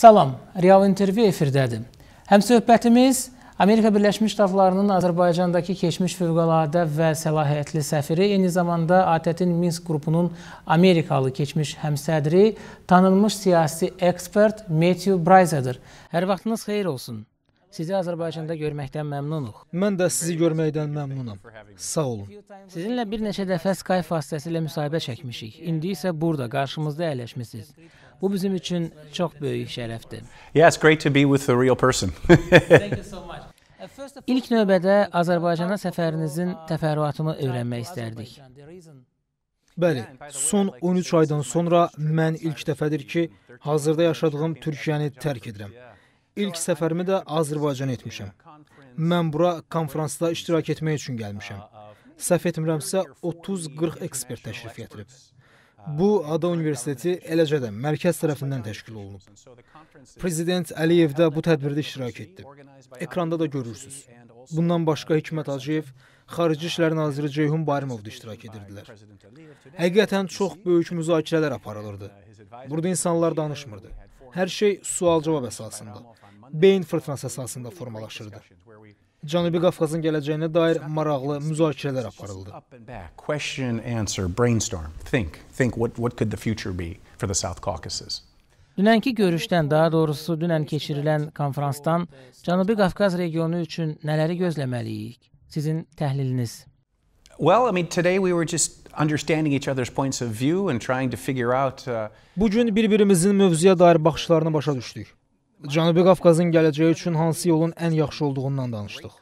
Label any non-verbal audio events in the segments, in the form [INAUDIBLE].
Salam, Real İntervyu efirdədir. Həmsöhbətimiz Amerika Birləşmiş Ştatlarının Azərbaycandakı keçmiş fövqəladə və səlahiyyətli səfiri, eyni zamanda ATƏT-in Minsk qrupunun Amerikalı keçmiş həmsədri, tanınmış siyasi ekspert Matthew Bryzadır. Hər vaxtınız xeyir olsun. Sizi Azərbaycanda görməkdən məmnunuq. Mən də sizi görməkdən məmnunam. Sağ olun. Sizinlə bir neçə dəfə Skype vasitəsilə müsahibə çəkmişik. İndi isə burada qarşımızda əyləşmisiniz. Bu bizim üçün çox böyük şərəfdir. Yeah, it's great to be with the real person. [LAUGHS] Thank you so much. Uh, ilk növbədə Azərbaycana səfərinizin təfərrüatını öyrənmək istərdik. Bəli, son 13 aydan sonra mən ilk dəfədir ki, hazırda yaşadığım Türkiyəni tərk edirəm. İlk səfərimi də Azərbaycana etmişəm. Mən bura konfransda iştirak etmək üçün gəlmişəm. Səhv etmirəmsə 30-40 ekspert təşrif gətirib. Bu Ada Universiteti eləcə də mərkəz tərəfindən təşkil olunub. Prezident Əliyev də bu tədbirdə iştirak etdi. Ekranda da görürsüz. Bundan başqa Hikmət Hacıyev, Xarici İşlər Naziri Ceyhun Bayramov da iştirak edirdilər. Həqiqətən çox böyük müzakirələr aparılırdı. Burada insanlar danışmırdı. Hər şey sual-cavab əsasında, beyin fırtınası əsasında formalaşırdı. Cənubi Qafqazın gələcəyinə dair maraqlı müzakirələr aparıldı. Question answer brainstorm. Think, think what what could the future be for the South Caucasus? Dünənki görüşdən, daha doğrusu dünən keçirilən konfransdan Cənubi Qafqaz regionu üçün nələri gözləməliyik? Sizin təhliliniz. Well, I mean today we were just understanding each other's points of view and trying to figure out uh... Bu gün bir-birimizin mövzuya dair baxışlarını başa düşdük. Cənubi Qafqazın gələcəyi üçün hansı yolun ən yaxşı olduğundan danışdıq.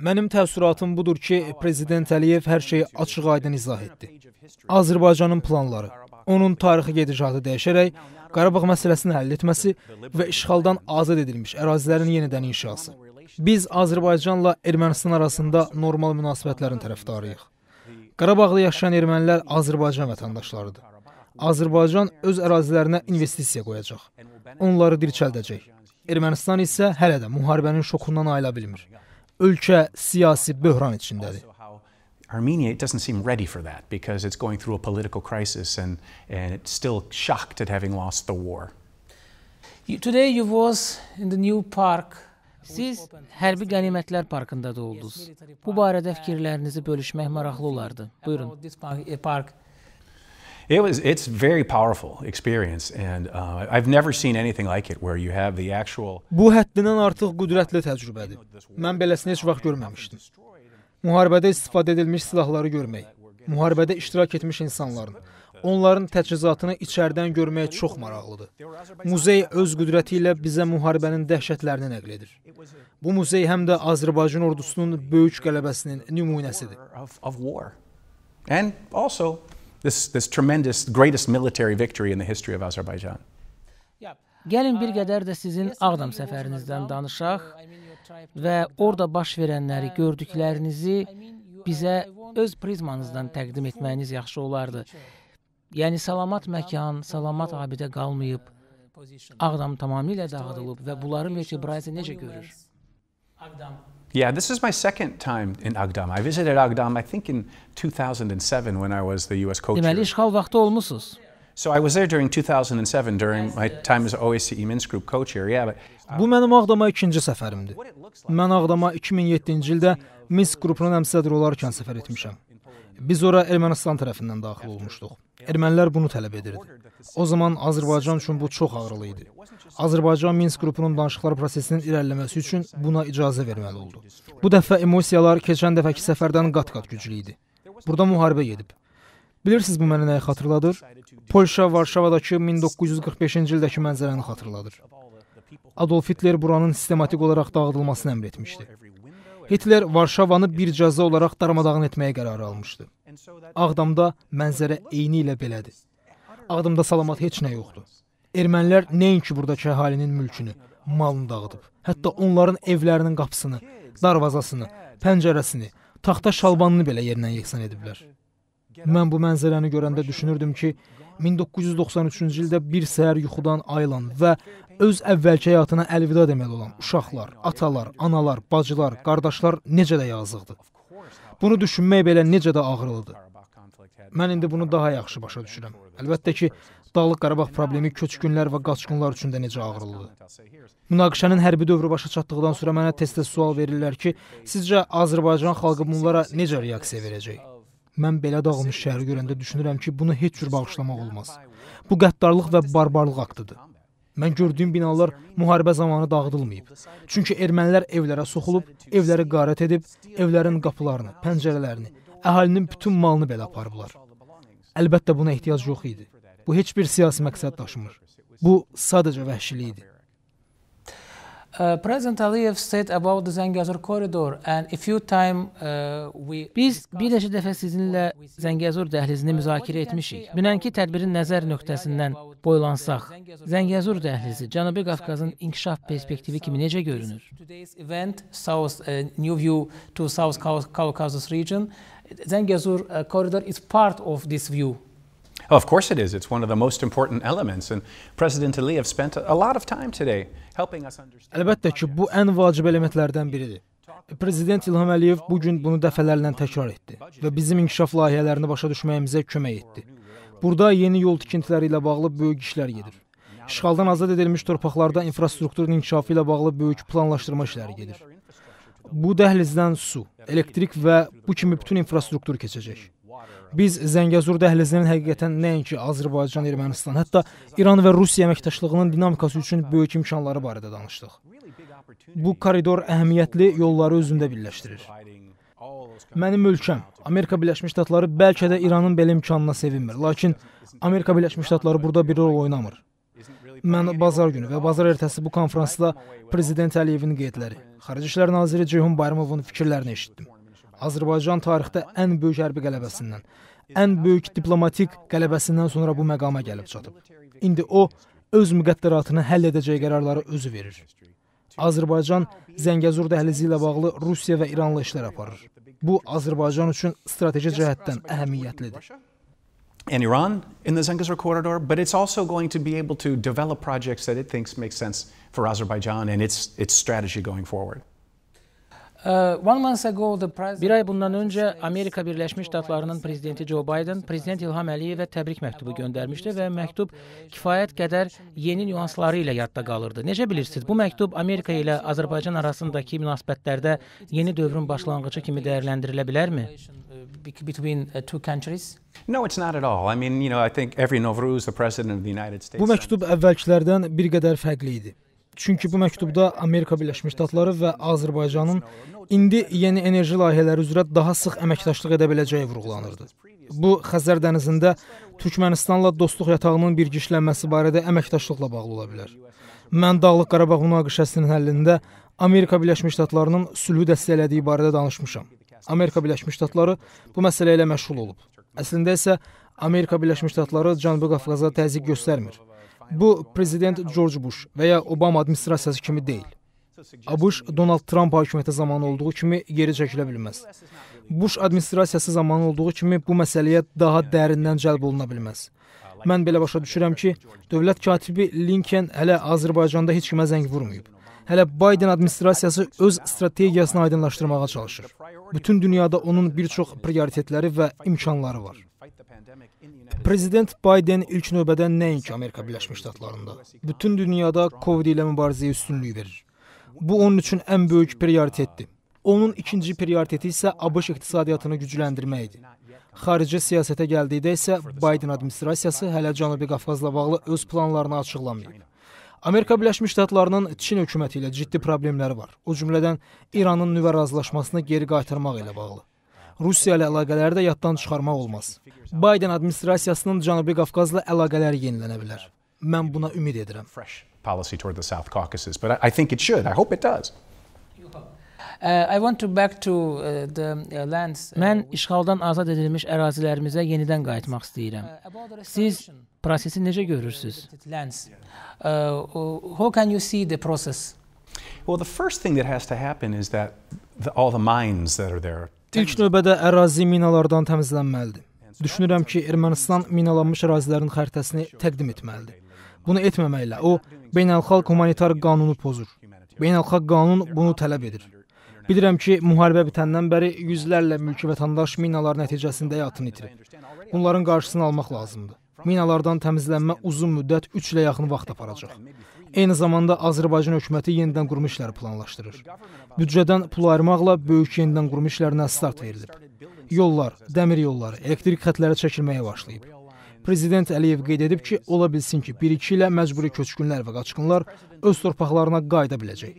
Mənim təəssüratım budur ki, prezident Əliyev hər şeyi açıq-aydın izah etdi. Azərbaycanın planları, onun tarixi gedişatı dəyişərək Qarabağ məsələsini həll etməsi və işğaldan azad edilmiş ərazilərin yenidən inşası. Biz Azərbaycanla Ermənistan arasında normal münasibətlərin tərəfdarıyıq. Qarabağda yaşayan ermənilər Azərbaycan vətəndaşlarıdır. Azərbaycan öz ərazilərinə investisiya qoyacaq. Onları dirçəldəcək. Ermənistan isə hələ də müharibənin şokundan ayıla bilmir. Ölkə siyasi böhran içindədir. Armenia it doesn't seem ready for that because it's going through a political crisis and and it's still shocked at having lost the war. Today you was in the new park. Siz hərbi qənimətlər parkında da oldunuz. Bu barədə fikirlərinizi bölüşmək maraqlı olardı. Buyurun. Park It was, it's very powerful experience and uh, I've never seen anything like it where you have the actual Bu həddindən artıq qüdrətli təcrübədir. Mən beləsini heç vaxt görməmişdim. Müharibədə istifadə edilmiş silahları görmək, müharibədə iştirak etmiş insanların, onların təchizatını içərdən görmək çox maraqlıdır. Muzey öz qüdrəti ilə bizə müharibənin dəhşətlərini nəql edir. Bu muzey həm də Azərbaycan ordusunun böyük qələbəsinin nümunəsidir. And also this, this tremendous, greatest military victory in the history of Azerbaijan. Gəlin bir qədər də sizin Ağdam səfərinizdən danışaq və orada baş verənləri, gördüklərinizi bizə öz prizmanızdan təqdim etməyiniz yaxşı olardı. Yəni salamat məkan, salamat abidə qalmayıb, Ağdam tamamilə dağıdılıb və bunları Mehdi Brazi necə görür? Ağdam Yeah, this is my second time in Agdam. I visited Agdam, I think in 2007 when I was the US co-chair. Deməli işğal vaxtı olmusunuz. So I was there during 2007 during my time as OSCE Minsk Group co-chair. Yeah, but uh, Bu mənim Ağdama ikinci səfərimdir. Mən Ağdama 2007-ci ildə Minsk qrupunun həmsədri olarkən səfər etmişəm. Biz ora Ermənistan tərəfindən daxil olmuşduq. Ermənilər bunu tələb edirdi. O zaman Azərbaycan üçün bu çox ağrılı idi. Azərbaycan Minsk qrupunun danışıqlar prosesinin irəliləməsi üçün buna icazə verməli oldu. Bu dəfə emosiyalar keçən dəfəki səfərdən qat-qat güclü idi. Burada müharibə gedib. Bilirsiniz bu mənə nəyi xatırladır? Polşa Varşavadakı 1945-ci ildəki mənzərəni xatırladır. Adolf Hitler buranın sistematik olaraq dağıdılmasını əmr etmişdi. Hitler Varşavanı bir cəza olaraq darmadağın etməyə qərar almışdı. Ağdamda mənzərə eyni ilə belədir. Ağdamda salamat heç nə yoxdur. Ermənilər nəinki buradakı əhalinin mülkünü, malını dağıdıb, hətta onların evlərinin qapısını, darvazasını, pəncərəsini, taxta şalbanını belə yerindən yeksan ediblər. Mən bu mənzərəni görəndə düşünürdüm ki, 1993-cü ildə bir səhər yuxudan ayılan və öz əvvəlki həyatına əlvida deməli olan uşaqlar, atalar, analar, bacılar, qardaşlar necə də yazıqdır. Bunu düşünmək belə necə də ağrılıdır. Mən indi bunu daha yaxşı başa düşürəm. Əlbəttə ki, Dağlıq Qarabağ problemi köçkünlər və qaçqınlar üçün də necə ağrılıdır. Münaqişənin hərbi dövrü başa çatdıqdan sonra mənə tez-tez sual verirlər ki, sizcə Azərbaycan xalqı bunlara necə reaksiya verəcək? Mən belə dağılmış şəhəri görəndə düşünürəm ki, bunu heç cür bağışlamaq olmaz. Bu qəddarlıq və barbarlıq aktıdır. Mən gördüyüm binalar müharibə zamanı dağıdılmayıb. Çünki ermənilər evlərə soxulub, evləri qarət edib, evlərin qapılarını, pəncərələrini, əhalinin bütün malını belə aparıblar. Əlbəttə buna ehtiyac yox idi. Bu heç bir siyasi məqsəd daşımır. Bu sadəcə vəhşilik idi. Uh, uh, Biz bir neçə dəfə sizinlə Zəngəzur dəhlizini müzakirə etmişik. Dünənki tədbirin nəzər nöqtəsindən boylansaq, Zəngəzur dəhlizi Cənubi Qafqazın inkişaf perspektivi kimi necə görünür? Uh, Zəngəzur corridor is part of this view. Oh, of course it is. It's one of the most important elements and President Aliyev spent a lot of time today helping us understand. Əlbəttə ki, bu ən vacib elementlərdən biridir. Prezident İlham Əliyev bu gün bunu dəfələrlə təkrar etdi və bizim inkişaf layihələrini başa düşməyimizə kömək etdi. Burada yeni yol tikintiləri ilə bağlı böyük işlər gedir. İşğaldan azad edilmiş torpaqlarda infrastrukturun inkişafı ilə bağlı böyük planlaşdırma işləri gedir. Bu dəhlizdən su, elektrik və bu kimi bütün infrastruktur keçəcək. Biz Zəngəzur dəhlizinin həqiqətən nəinki Azərbaycan, Ermənistan, hətta İran və Rusiya əməkdaşlığının dinamikası üçün böyük imkanları barədə danışdıq. Bu koridor əhəmiyyətli yolları özündə birləşdirir. Mənim ölkəm Amerika Birləşmiş Ştatları bəlkə də İranın belə imkanına sevinmir, lakin Amerika Birləşmiş Ştatları burada bir rol oynamır. Mən bazar günü və bazar ertəsi bu konfransda prezident Əliyevin qeydləri, Xarici İşlər naziri Ceyhun Bayramovun fikirlərini eşitdim. Azərbaycan tarixdə ən böyük hərbi qələbəsindən, ən böyük diplomatik qələbəsindən sonra bu məqama gəlib çatıb. İndi o öz müqəddəratını həll edəcək qərarları özü verir. Azərbaycan Zəngəzur dəhlizi ilə bağlı Rusiya və İranla işlər aparır. Bu Azərbaycan üçün strateji cəhətdən əhəmiyyətlidir. and Iran in the Zengizur corridor, but it's also going to be able to develop projects that it thinks make sense for Azerbaijan and its, its strategy going forward. Uh, bir ay bundan öncə Amerika Birləşmiş Ştatlarının prezidenti Joe Biden prezident İlham Əliyevə təbrik məktubu göndərmişdi və məktub kifayət qədər yeni nüansları ilə yadda qalırdı. Necə bilirsiniz, bu məktub Amerika ilə Azərbaycan arasındakı münasibətlərdə yeni dövrün başlanğıcı kimi dəyərləndirilə bilərmi? between uh, two countries? No, it's not at all. I mean, you know, I think every Novruz the president of the United States Bu məktub əvvəlkilərdən bir qədər fərqli idi. Çünki bu məktubda Amerika Birləşmiş Ştatları və Azərbaycanın indi yeni enerji layihələri üzrə daha sıx əməkdaşlıq edə biləcəyi vurğulanırdı. Bu Xəzər dənizində Türkmənistanla dostluq yatağının birgişlənməsi barədə əməkdaşlıqla bağlı ola bilər. Mən Dağlıq Qarabağ münaqişəsinin həllində Amerika Birləşmiş Ştatlarının sülhü dəstəklədiyi barədə danışmışam. Amerika Birləşmiş Ştatları bu məsələ ilə məşğul olub. Əslində isə Amerika Birləşmiş Ştatları Cənubi Qafqaza təzyiq göstərmir. Bu prezident George Bush və ya Obama administrasiyası kimi deyil. ABŞ Donald Trump hökuməti zamanı olduğu kimi geri çəkilə bilməz. Bush administrasiyası zamanı olduğu kimi bu məsələyə daha dərindən cəlb oluna bilməz. Mən belə başa düşürəm ki, dövlət katibi Lincoln hələ Azərbaycanda heç kimə zəng vurmayıb. Hələ Biden administrasiyası öz strategiyasını aydınlaşdırmağa çalışır. Bütün dünyada onun bir çox prioritetləri və imkanları var. Prezident Biden ilk növbədə nəinki Amerika Birləşmiş Ştatlarında, bütün dünyada COVID ilə mübarizəyə üstünlük verir. Bu onun üçün ən böyük prioritetdir. Onun ikinci prioriteti isə ABŞ iqtisadiyyatını gücləndirmək idi. Xarici siyasətə gəldikdə isə Biden administrasiyası hələ Cənubi Qafqazla bağlı öz planlarını açıqlamayıb. Amerika Birləşmiş Ştatlarının Çin hökuməti ilə ciddi problemləri var. O cümlədən İranın nüvə razılaşmasını geri qaytarmaq ilə bağlı. Rusiya ilə əlaqələri də yaddan çıxarmaq olmaz. Biden administrasiyasının Cənubi Qafqazla əlaqələri yenilənə bilər. Mən buna ümid edirəm. Policy toward the South Caucasus, but I think it should. I hope it does. Uh, I want to back to uh, the uh, lands. Mən işğaldan azad edilmiş ərazilərimizə yenidən qayıtmaq istəyirəm. Siz prosesi necə görürsüz? How can you see the process? Well, the first thing that has to happen is that the, all the mines that are there İlk növbədə ərazi minalardan təmizlənməlidir. Düşünürəm ki, Ermənistan minalanmış ərazilərin xəritəsini təqdim etməlidir. Bunu etməməklə o beynəlxalq humanitar qanunu pozur. Beynəlxalq qanun bunu tələb edir. Bilirəm ki, müharibə bitəndən bəri yüzlərlə mülki vətəndaş minalar nəticəsində həyatını itirib. Bunların qarşısını almaq lazımdır minalardan təmizlənmə uzun müddət 3 ilə yaxın vaxt aparacaq. Eyni zamanda Azərbaycan hökuməti yenidən qurma işləri planlaşdırır. Büdcədən pul ayırmaqla böyük yenidən qurma işlərinə start verilib. Yollar, dəmir yolları, elektrik xətləri çəkilməyə başlayıb. Prezident Əliyev qeyd edib ki, ola bilsin ki, 1-2 ilə məcburi köçkünlər və qaçqınlar öz torpaqlarına qayıda biləcək.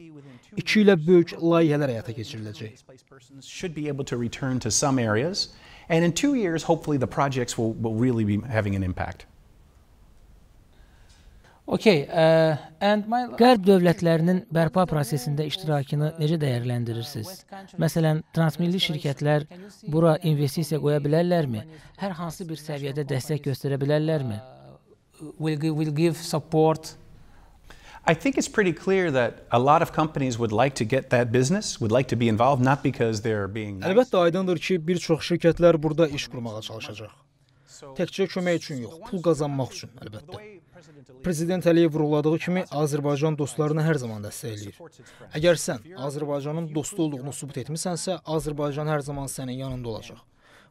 2 ilə böyük layihələr həyata keçiriləcək. And in two years, hopefully, the projects will, will really be having an impact. Okay, uh, and my... Qərb dövlətlərinin bərpa prosesində iştirakını necə dəyərləndirirsiniz? Məsələn, transmilli şirkətlər bura investisiya qoya bilərlərmi? Hər hansı bir səviyyədə dəstək göstərə bilərlərmi? Uh, will give, will give support I think it's pretty clear that a lot of companies would like to get that business, would like to be involved not because they're being nice. Əlbəttə aydındır ki, bir çox şirkətlər burada iş qurmağa çalışacaq. Təkcə kömək üçün yox, pul qazanmaq üçün əlbəttə. Prezident Əliyev vurğuladığı kimi Azərbaycan dostlarını hər zaman dəstək eləyir. Əgər sən Azərbaycanın dostu olduğunu sübut etmisənsə, Azərbaycan hər zaman sənin yanında olacaq.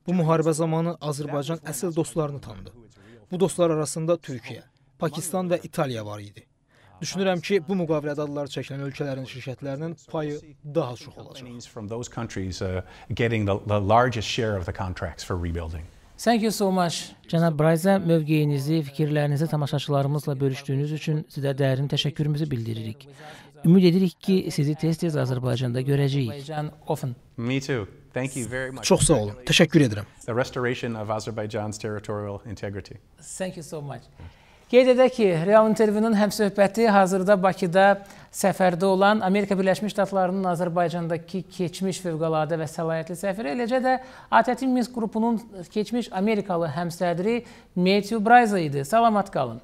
Bu müharibə zamanı Azərbaycan əsl dostlarını tanıdı. Bu dostlar arasında Türkiyə, Pakistan və İtaliya var idi. Düşünürəm ki, bu müqavilədə adları çəkilən ölkələrin şirkətlərinin payı daha çox olacaq. Uh, Thank you so much. Cənab Brayza, mövqeyinizi, fikirlərinizi tamaşaçılarımızla bölüşdüyünüz üçün sizə dərin təşəkkürümüzü bildiririk. Ümid edirik ki, sizi tez-tez Azərbaycanda görəcəyik. Me too. Thank you very much. Çox sağ olun. Təşəkkür edirəm. The restoration of Azerbaijan's territorial integrity. Thank you so much. Qeyd edək ki, Real intervyunun həmsöhbəti hazırda Bakıda səfərdə olan Amerika Birləşmiş Ştatlarının Azərbaycandakı keçmiş fövqəladə və səlahiyyətli səfiri, eləcə də ATƏT-in Minsk qrupunun keçmiş Amerikalı həmsədri Matthew Bryza idi. Salamat qalın.